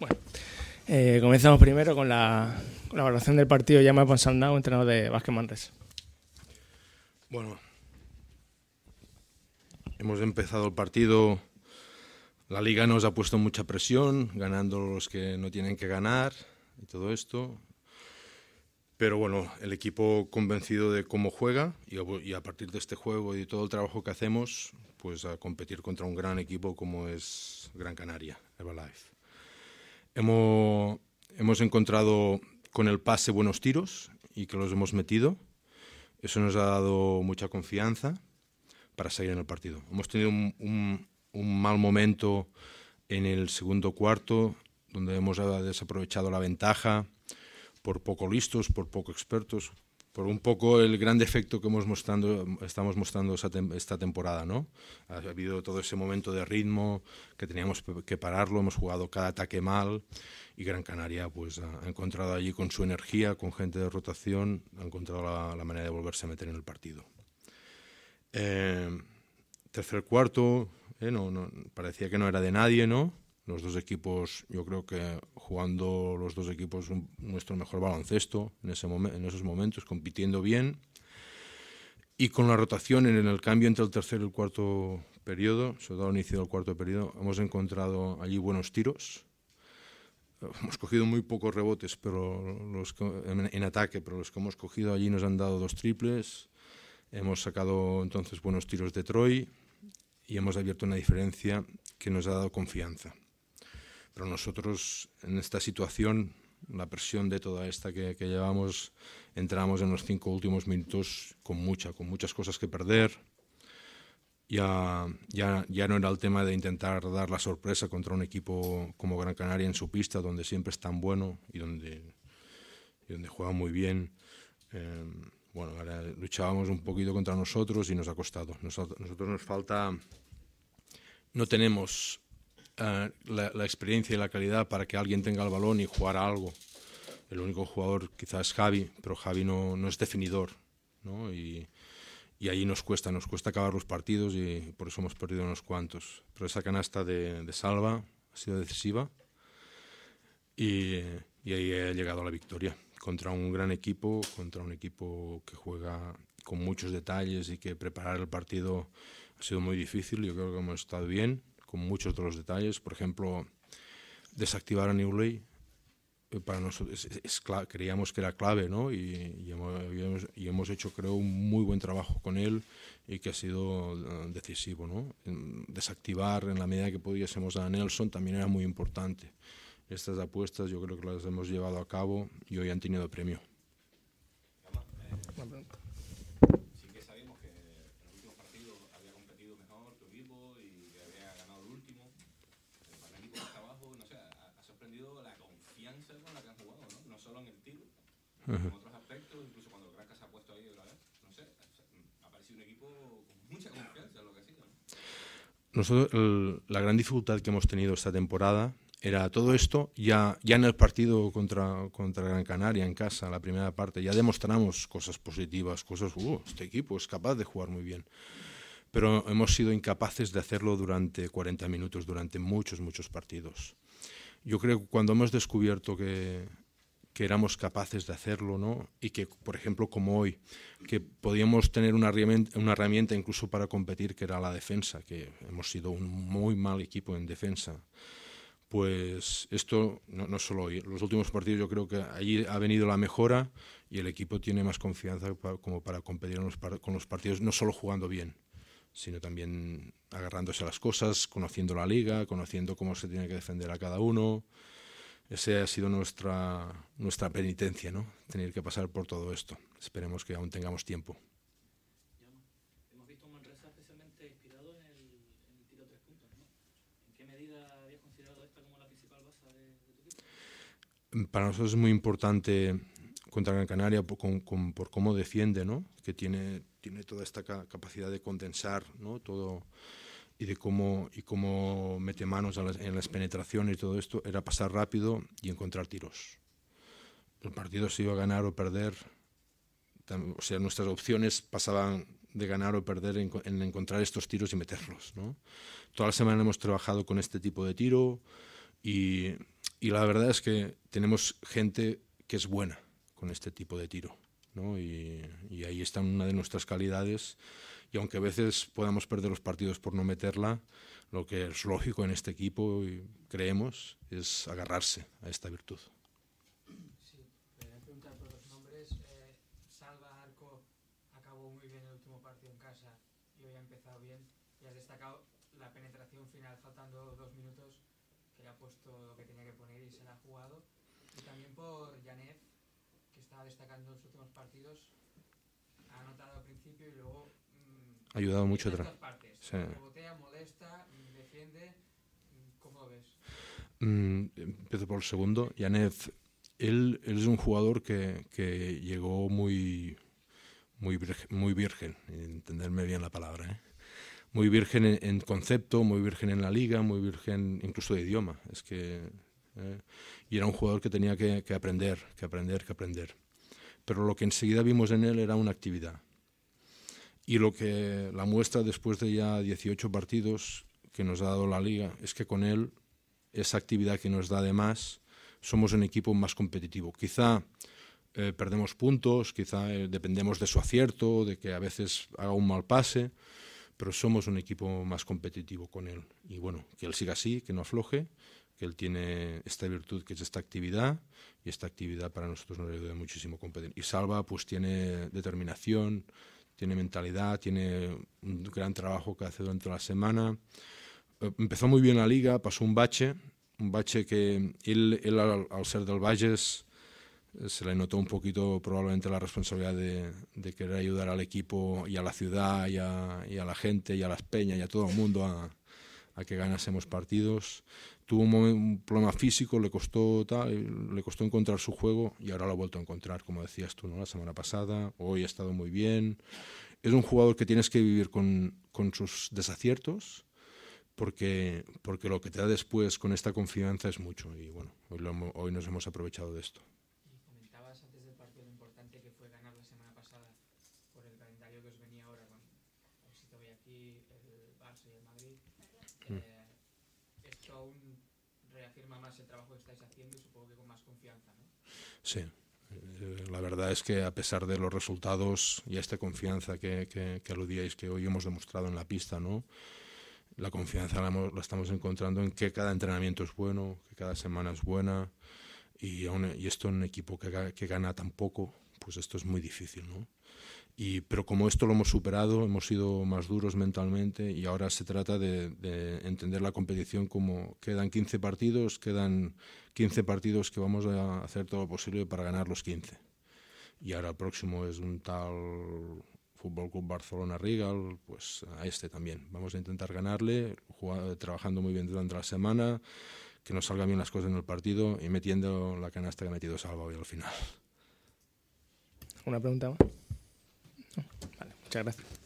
Bueno, eh, comenzamos primero con la, evaluación del partido Llama Ponsaldao, entrenador de Vázquez Manres. Bueno, hemos empezado el partido. La liga nos ha puesto mucha presión, ganando los que no tienen que ganar y todo esto. Pero bueno, el equipo convencido de cómo juega y a, partir de este juego y todo el trabajo que hacemos, pues a competir contra un gran equipo como es Gran Canaria, Herbalife. Hemos, encontrado con el pase buenos tiros y que los hemos metido. Eso nos ha dado mucha confianza para seguir en el partido. Hemos tenido un mal momento en el segundo cuarto, donde hemos desaprovechado la ventaja por poco listos, por poco expertos, por un poco el gran defecto que hemos estamos mostrando esta temporada. ¿no? Ha habido todo ese momento de ritmo que teníamos que pararlo, hemos jugado cada ataque mal y Gran Canaria pues, ha encontrado allí con su energía, con gente de rotación, ha encontrado la, manera de volverse a meter en el partido. Eh, tercer cuarto, eh, no, no, parecía que no era de nadie, ¿no? los dos equipos, yo creo que jugando los dos equipos nuestro mejor baloncesto en, ese en esos momentos, compitiendo bien y con la rotación en el cambio entre el tercer y el cuarto periodo, se ha dado inicio del cuarto periodo, hemos encontrado allí buenos tiros. Hemos cogido muy pocos rebotes pero en, ataque, pero los que hemos cogido allí nos han dado dos triples. Hemos sacado entonces buenos tiros de Troy y hemos abierto una diferencia que nos ha dado confianza. Pero nosotros en esta situación, la presión de toda esta que, llevamos, entramos en los cinco últimos minutos con mucha, con muchas cosas que perder. Ya, ya, ya no era el tema de intentar dar la sorpresa contra un equipo como Gran Canaria en su pista, donde siempre es tan bueno y donde, y donde juega muy bien. Em, bueno, ahora luchábamos un poquito contra nosotros y nos ha costado. nosotros nosotros nos falta, no tenemos eh, la, experiencia y la calidad para que alguien tenga el balón y jugar algo. El único jugador quizás es Javi, pero Javi no, no es definidor. Y, y ahí nos cuesta, nos cuesta acabar los partidos y por eso hemos perdido unos cuantos. Pero esa canasta de, de Salva ha sido decisiva y, y, ahí ha llegado a la victoria contra un gran equipo, contra un equipo que juega con muchos detalles y que preparar el partido ha sido muy difícil. Yo creo que hemos estado bien, con muchos de los detalles. Por ejemplo, desactivar a Newley eh, para nosotros creíamos que era clave, ¿no? Y, hemos, hecho, creo, un muy buen trabajo con él y que ha sido ah, decisivo, ¿no? Desactivar en la medida que pudiésemos a Nelson también era muy importante. Estas apuestas yo creo que las hemos llevado a cabo y hoy han tenido premio. otros aspectos, incluso cuando ha puesto ahí, no sé, mm, ha parecido un equipo con mucha confianza lo que Nosotros, la gran dificultad que hemos tenido esta temporada era todo esto, ya, ya en el partido contra, contra Gran Canaria, en casa, la primera parte, ya demostramos cosas positivas, cosas, uh, este equipo es capaz de jugar muy bien. Pero hemos sido incapaces de hacerlo durante 40 minutos, durante muchos, muchos partidos. Yo creo que cuando hemos descubierto que, que éramos capaces de hacerlo, ¿no? Y que, por ejemplo, como hoy, que podíamos tener una herramienta, incluso para competir, que era la defensa, que hemos sido un muy mal equipo en defensa. Pues esto, no, solo hoy, los últimos partidos yo creo que allí ha venido la mejora y el equipo tiene más confianza como para competir con los partidos, no solo jugando bien, sino también agarrándose a las cosas, conociendo la liga, conociendo cómo se tiene que defender a cada uno. Esa ha sido nuestra, nuestra penitencia, ¿no? Tener que pasar por todo esto. Esperemos que aún tengamos tiempo. Hemos visto un Manresa especialmente inspirado en el, en el tiro tres puntos, ¿no? ¿En qué medida habías considerado esta como la principal base de, de tu equipo? Para nosotros es muy importante contra Gran Canaria por, con, con, por cómo defiende, ¿no? Que tiene, tiene toda esta ca capacidad de condensar, ¿no? Todo y de cómo, y cómo mete manos en las, penetraciones y todo esto, era pasar rápido y encontrar tiros. El partido se iba a ganar o perder, o sea, nuestras opciones pasaban de ganar o perder en, encontrar estos tiros y meterlos. Toda la semana hemos trabajado con este tipo de tiro y, la verdad es que tenemos gente que es buena con este tipo de tiro. Y, y ahí está una de nuestras calidades y aunque a veces podamos perder los partidos por no meterla, lo que es lógico en este equipo, y creemos, es agarrarse a esta virtud. Sí, voy a preguntar por los nombres. Eh, Salva Arco acabó muy bien el último partido en casa y hoy ha empezado bien. Y ha destacado la penetración final, faltando dos minutos, que le ha puesto lo que tenía que poner y se la ha jugado. Y también por Janev, que estaba destacando en los últimos partidos. Ha anotado al principio y luego ha ayudado mucho. otra. partes, molesta, defiende, ¿cómo ves? Mm, empiezo por el segundo. Yanev, él, es un jugador que, que llegó muy, muy, virgen, muy virgen, entenderme bien la palabra, ¿eh? muy virgen en, concepto, muy virgen en la liga, muy virgen incluso de idioma. Es que, ¿eh? y era un jugador que tenía que, que aprender, que aprender, que aprender. Pero lo que enseguida vimos en él era una actividad y lo que la muestra después de ya 18 partidos que nos ha dado la liga es que con él, esa actividad que nos da más, somos un equipo más competitivo. Quizá eh, perdemos puntos, quizá eh, dependemos de su acierto, de que a veces haga un mal pase, pero somos un equipo más competitivo con él. Y bueno, que él siga así, que no afloje, que él tiene esta virtud que es esta actividad y esta actividad para nosotros nos ayuda muchísimo a competir. Y Salva pues tiene determinación, tiene mentalidad, tiene un gran trabajo que hace durante la semana. Eh, empezó muy bien la liga, pasó un bache, un bache que él, al, ser del Valles eh, se le notó un poquito probablemente la responsabilidad de, querer ayudar al equipo y a la ciudad y a, la gente y a las peñas y a todo el mundo a, a que ganásemos partidos tuvo un, problema físico, le costó tal, le costó encontrar su juego y ahora lo ha vuelto a encontrar, como decías tú, ¿no? La semana pasada, hoy ha estado muy bien. Es un jugador que tienes que vivir con, con sus desaciertos, porque, porque lo que te da después con esta confianza es mucho. Y bueno, hoy, nos hemos aprovechado de esto. aquí el y el Madrid. Mm. Eh, esto aún confianza, Sí. La verdad es que a pesar de los resultados y esta confianza que, que, aludíais que hoy hemos demostrado en la pista, ¿no? la confianza la, estamos encontrando en que cada entrenamiento es bueno, que cada semana es buena, y, y esto en un equipo que, que, gana tan poco, pues esto es muy difícil, ¿no? Y, pero como esto lo hemos superado, hemos sido más duros mentalmente y ahora se trata de, entender la competición como quedan 15 partidos, quedan 15 partidos que vamos a hacer todo lo posible para ganar los 15. Y ahora el próximo es un tal Fútbol Club Barcelona Regal, pues a este también. Vamos a intentar ganarle, trabajando muy bien durante la semana, que nos salgan bien las cosas en el partido y metiendo la canasta que ha metido Salva hoy al final. Una pregunta Muchas gracias.